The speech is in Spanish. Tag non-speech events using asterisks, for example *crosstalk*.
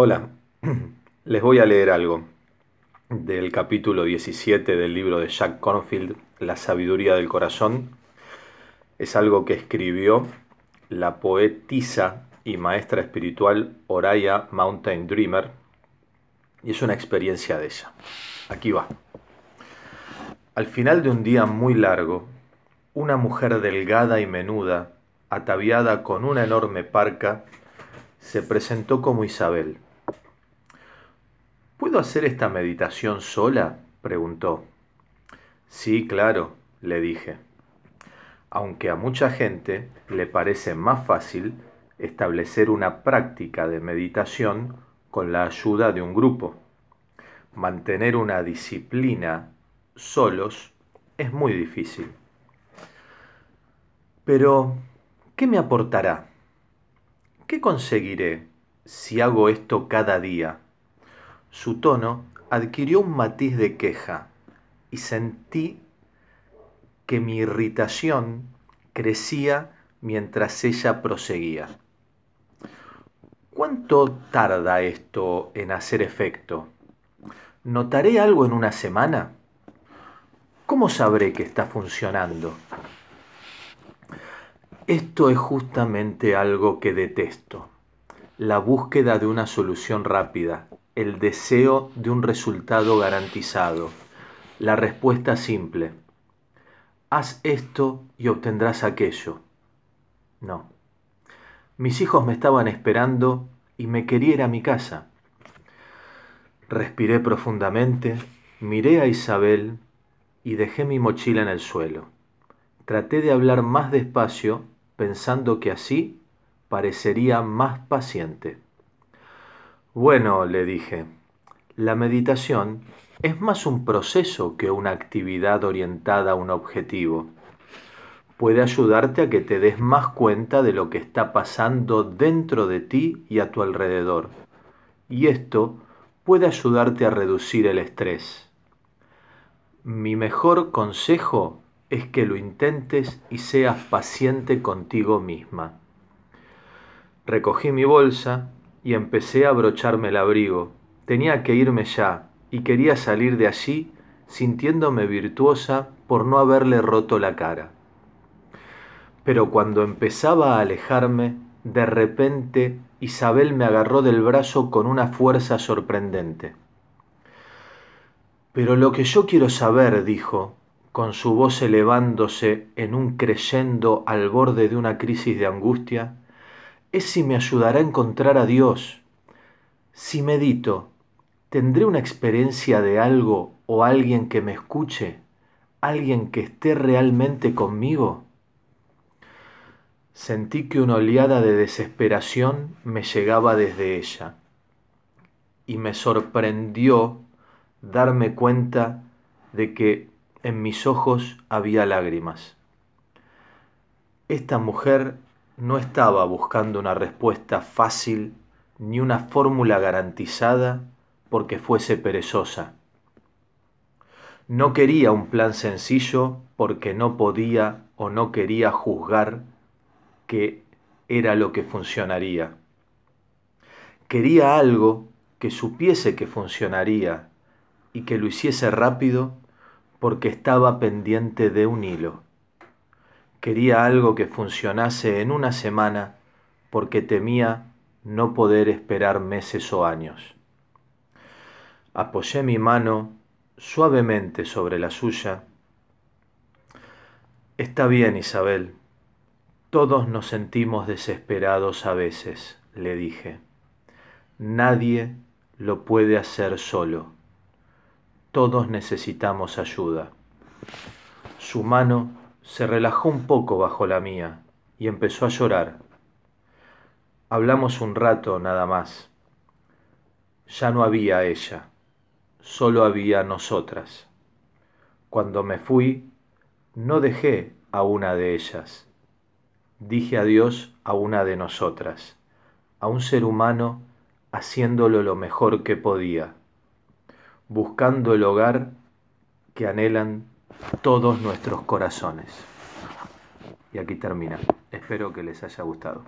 Hola, *clears throat* les voy a leer algo del capítulo 17 del libro de Jack Cornfield, La sabiduría del corazón. Es algo que escribió la poetisa y maestra espiritual Oraya Mountain Dreamer y es una experiencia de ella. Aquí va. Al final de un día muy largo, una mujer delgada y menuda, ataviada con una enorme parca, se presentó como Isabel ¿Puedo hacer esta meditación sola? preguntó. Sí, claro, le dije. Aunque a mucha gente le parece más fácil establecer una práctica de meditación con la ayuda de un grupo. Mantener una disciplina solos es muy difícil. Pero, ¿qué me aportará? ¿Qué conseguiré si hago esto cada día? Su tono adquirió un matiz de queja y sentí que mi irritación crecía mientras ella proseguía. ¿Cuánto tarda esto en hacer efecto? ¿Notaré algo en una semana? ¿Cómo sabré que está funcionando? Esto es justamente algo que detesto, la búsqueda de una solución rápida, el deseo de un resultado garantizado. La respuesta simple. Haz esto y obtendrás aquello. No. Mis hijos me estaban esperando y me quería ir a mi casa. Respiré profundamente, miré a Isabel y dejé mi mochila en el suelo. Traté de hablar más despacio, pensando que así parecería más paciente. Bueno, le dije, la meditación es más un proceso que una actividad orientada a un objetivo. Puede ayudarte a que te des más cuenta de lo que está pasando dentro de ti y a tu alrededor. Y esto puede ayudarte a reducir el estrés. Mi mejor consejo es que lo intentes y seas paciente contigo misma. Recogí mi bolsa, y empecé a abrocharme el abrigo. Tenía que irme ya, y quería salir de allí sintiéndome virtuosa por no haberle roto la cara. Pero cuando empezaba a alejarme, de repente Isabel me agarró del brazo con una fuerza sorprendente. Pero lo que yo quiero saber, dijo, con su voz elevándose en un creyendo al borde de una crisis de angustia, si me ayudará a encontrar a Dios. Si medito, ¿tendré una experiencia de algo o alguien que me escuche? ¿Alguien que esté realmente conmigo? Sentí que una oleada de desesperación me llegaba desde ella y me sorprendió darme cuenta de que en mis ojos había lágrimas. Esta mujer no estaba buscando una respuesta fácil ni una fórmula garantizada porque fuese perezosa. No quería un plan sencillo porque no podía o no quería juzgar que era lo que funcionaría. Quería algo que supiese que funcionaría y que lo hiciese rápido porque estaba pendiente de un hilo. Quería algo que funcionase en una semana porque temía no poder esperar meses o años. Apoyé mi mano suavemente sobre la suya. Está bien, Isabel. Todos nos sentimos desesperados a veces, le dije. Nadie lo puede hacer solo. Todos necesitamos ayuda. Su mano se relajó un poco bajo la mía y empezó a llorar. Hablamos un rato nada más. Ya no había ella, solo había nosotras. Cuando me fui, no dejé a una de ellas. Dije adiós a una de nosotras, a un ser humano haciéndolo lo mejor que podía, buscando el hogar que anhelan todos nuestros corazones. Y aquí termina. Espero que les haya gustado.